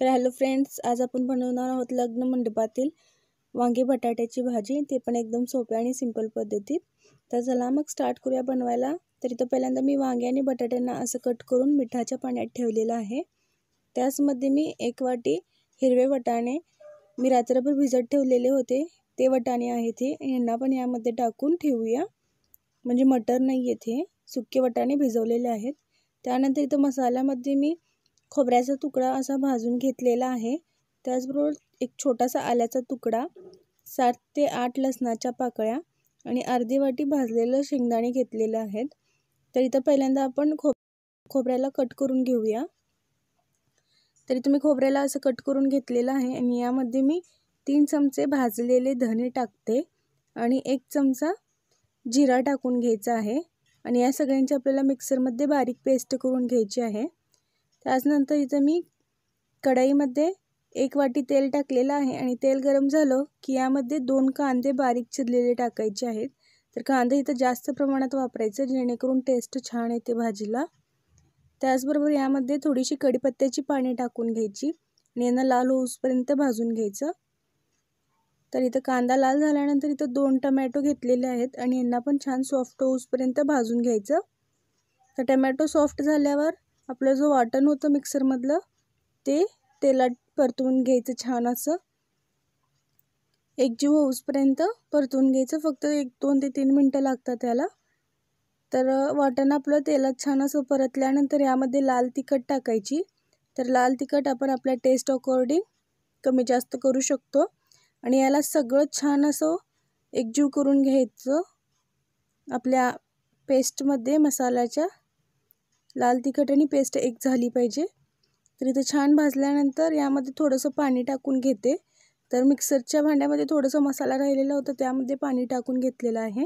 तर hello friends आज आपण बनवणार आहोत लग्न मंडपातील वांगे बटाट्याची भाजी ते पण एकदम सोप्या आणि सिंपल पद्धतीत तर चला मग स्टार्ट करूया बनवायला तर इथं पहिल्यांदा मी वांगे आणि बटाट्यांना असं कट करून मिठाच्या पाण्यात ठेवलेलं आहे त्याचमध्ये मी एक वाटी हिरवे वटाणे मी रात्रभर भिजत ठेवलेले होते ते वटाणे आहेत हे यांना पण यामध्ये टाकून ठेवूया म्हणजे मटर नाही आहेत हे सुके वटाणे भिजवलेले आहेत त्यानंतर इथं मसाल्यामध्ये मी खोबऱ्याचा तुकडा असा भाजून घेतलेला आहे त्याचबरोबर एक छोटासा आल्याचा तुकडा सात ते आठ लसणाच्या पाकळ्या आणि अर्धी वाटी भाजलेलं शेंगदाणे घेतलेले आहेत तर इथं पहिल्यांदा आपण खो खोबऱ्याला कट करून घेऊया तरी तुम्ही खोबऱ्याला असं कट करून घेतलेलं आहे आणि यामध्ये मी तीन चमचे भाजलेले धने टाकते आणि एक चमचा जिरा टाकून घ्यायचा आहे आणि या सगळ्यांची आपल्याला मिक्सरमध्ये बारीक पेस्ट करून घ्यायची आहे त्याचनंतर इथं मी कढईमध्ये एक वाटी तेल टाकलेलं आहे आणि तेल गरम झालं की यामध्ये दोन कांदे बारीक चिरलेले टाकायचे आहेत तर कांदे इथं जास्त प्रमाणात वापरायचं जेणेकरून टेस्ट छान येते भाजीला त्याचबरोबर यामध्ये थोडीशी कढीपत्त्याची पाने टाकून घ्यायची आणि यांना लाल होऊसपर्यंत भाजून घ्यायचं तर इथं कांदा लाल झाल्यानंतर इथं दोन टमॅटो घेतलेले आहेत आणि यांना पण छान सॉफ्ट होऊसपर्यंत भाजून घ्यायचं तर टमॅटो सॉफ्ट झाल्यावर आपलं जो वाटण होतं मिक्सरमधलं ते तेलात परतवून घ्यायचं छान असं एकजीव होऊसपर्यंत परतवून घ्यायचं फक्त एक दोन ते तीन मिनटं लागतात त्याला तर वाटण आपलं तेलात छान असं परतल्यानंतर यामध्ये लाल तिखट टाकायची तर लाल तिखट आपण आपल्या टेस्ट अकॉर्डिंग कमी जास्त करू शकतो आणि याला सगळं छान असं एकजीव करून घ्यायचं आपल्या पेस्टमध्ये मसाल्याच्या लाल तिखट आणि पेस्ट एक झाली पाहिजे तर इथं छान भाजल्यानंतर यामध्ये थोडंसं पाणी टाकून घेते तर मिक्सरच्या भांड्यामध्ये थोडंसं मसाला राहिलेला होता त्यामध्ये पाणी टाकून घेतलेलं आहे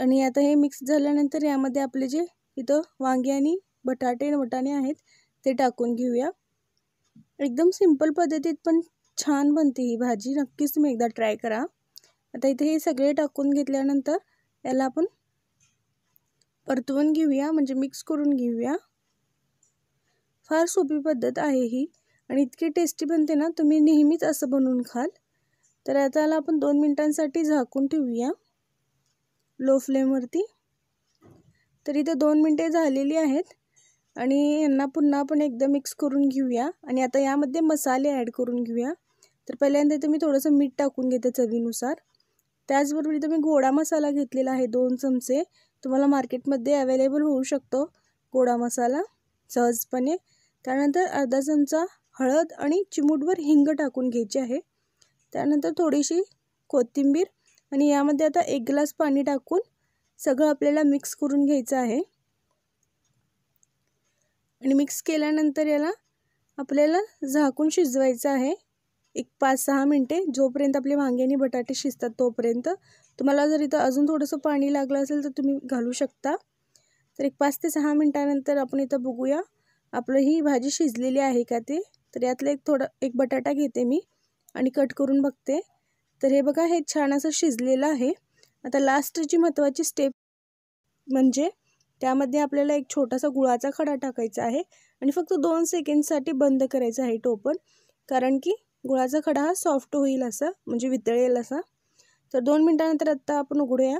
आणि आता हे मिक्स झाल्यानंतर यामध्ये आपले जे इथं वांगे आणि बटाटे वटाणे आहेत ते टाकून घेऊया एकदम सिंपल पद्धतीत पण छान बनते ही भाजी नक्कीच तुम्ही एकदा ट्राय करा आता इथे हे सगळे टाकून घेतल्यानंतर याला आपण परतवून घेऊया म्हणजे मिक्स करून घेऊया फार सोपी पद्धत आहे ही आणि इतकी टेस्टी बनते ना तुम्ही नेहमीच असं बनवून खाल तर याला आपण दोन मिनटांसाठी झाकून ठेवूया लो फ्लेमवरती तर इथं दोन मिनटे झालेली आहेत आणि यांना पुन्हा आपण एकदा मिक्स करून घेऊया आणि आता यामध्ये मसाले ॲड करून घेऊया तर पहिल्यांदा इथं मी थोडंसं मीठ टाकून घेते चवीनुसार त्याचबरोबर इथं मी गोडा मसाला घेतलेला आहे दोन चमचे तुम्हाला मार्केटमध्ये अवेलेबल होऊ शकतो गोडा मसाला सहजपणे त्यानंतर अर्धा चमचा हळद आणि चिमूटभर हिंग टाकून घ्यायची आहे त्यानंतर थोडीशी कोथिंबीर आणि यामध्ये आता एक ग्लास पाणी टाकून सगळं आपल्याला मिक्स करून घ्यायचं आहे आणि मिक्स केल्यानंतर याला आपल्याला झाकून शिजवायचं आहे एक पाच सहा मिनटे जोपर्यंत आपले वांगे आणि बटाटे शिजतात तोपर्यंत तुम्हाला जर इथं अजून थोडंसं पाणी लागलं असेल तर तुम्ही घालू शकता तर एक पाच ते सहा मिनटानंतर आपण इथं बघूया आपलं ही भाजी शिजलेली आहे का ते तर यातलं एक थोडं एक बटाटा घेते मी आणि कट करून बघते तर हे बघा हे छान असं शिजलेलं आहे आता लास्टची महत्त्वाची स्टेप म्हणजे त्यामध्ये आपल्याला एक छोटासा गुळाचा खडा टाकायचा आहे आणि फक्त दोन सेकंडसाठी बंद करायचं आहे टोपण कारण की गुळाचा खडा हा सॉफ्ट होईल असा म्हणजे वितळेल असा तर दोन मिनटानंतर आत्ता आपण उघडूया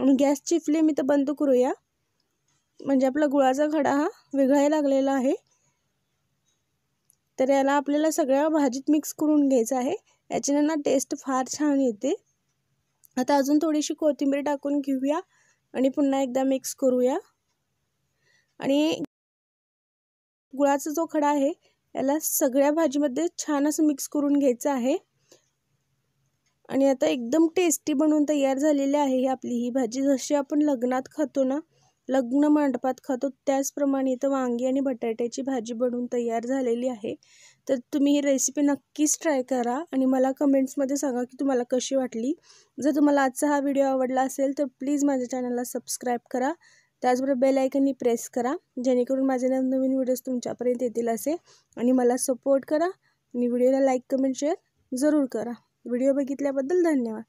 आणि गॅसची फ्लेम इथं बंद करूया म्हणजे आपला गुळाचा खडा हा वेगळाही लागलेला आहे तर याला आपल्याला सगळ्या भाजीत मिक्स करून घ्यायचं आहे याच्याने ना टेस्ट फार छान येते आता अजून थोडीशी कोथिंबीर टाकून घेऊया आणि पुन्हा एकदा मिक्स करूया आणि गुळाचा जो खडा आहे याला सगळ्या भाजीमध्ये छान असं मिक्स करून घ्यायचं आहे आणि आता एकदम टेस्टी बनवून तयार झालेली आहे ही आपली ही भाजी जशी आपण लग्नात खातो ना लग्न मांडपात खातो त्याचप्रमाणे इथं वांगी आणि बटाट्याची भाजी बनवून तयार झालेली आहे तर तुम्ही ही रेसिपी नक्कीच ट्राय करा आणि मला कमेंट्समध्ये सांगा की तुम्हाला कशी वाटली जर तुम्हाला आजचा हा व्हिडिओ आवडला असेल तर प्लीज माझ्या चॅनलला सबस्क्राईब करा त्याचबरोबर बेल ही प्रेस करा जेणेकरून माझे नवनवीन व्हिडिओज तुमच्यापर्यंत येतील असे आणि मला सपोर्ट करा आणि व्हिडिओला लाईक कमेंट शेअर जरूर करा व्हिडिओ बघितल्याबद्दल धन्यवाद